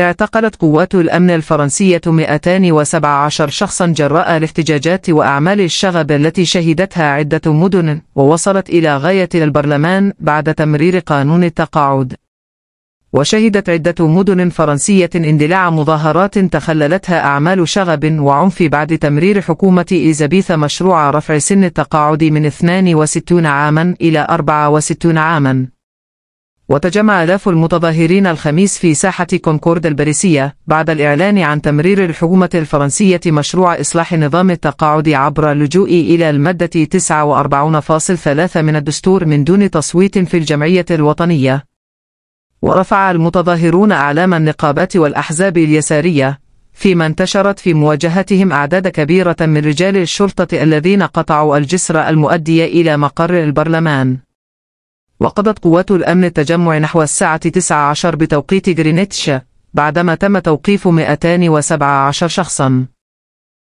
اعتقلت قوات الأمن الفرنسية 217 شخصا جراء الاحتجاجات وأعمال الشغب التي شهدتها عدة مدن ووصلت إلى غاية البرلمان بعد تمرير قانون التقاعد وشهدت عدة مدن فرنسية اندلاع مظاهرات تخللتها أعمال شغب وعنف بعد تمرير حكومة إيزابيث مشروع رفع سن التقاعد من 62 عاما إلى 64 عاما وتجمع آلاف المتظاهرين الخميس في ساحة كونكورد الباريسية بعد الإعلان عن تمرير الحكومة الفرنسية مشروع إصلاح نظام التقاعد عبر اللجوء إلى المادة 49.3 من الدستور من دون تصويت في الجمعية الوطنية. ورفع المتظاهرون أعلام النقابات والأحزاب اليسارية فيما انتشرت في مواجهتهم أعداد كبيرة من رجال الشرطة الذين قطعوا الجسر المؤدي إلى مقر البرلمان. وقضت قوات الأمن التجمع نحو الساعة 19 بتوقيت جرينتش بعدما تم توقيف 217 شخصاً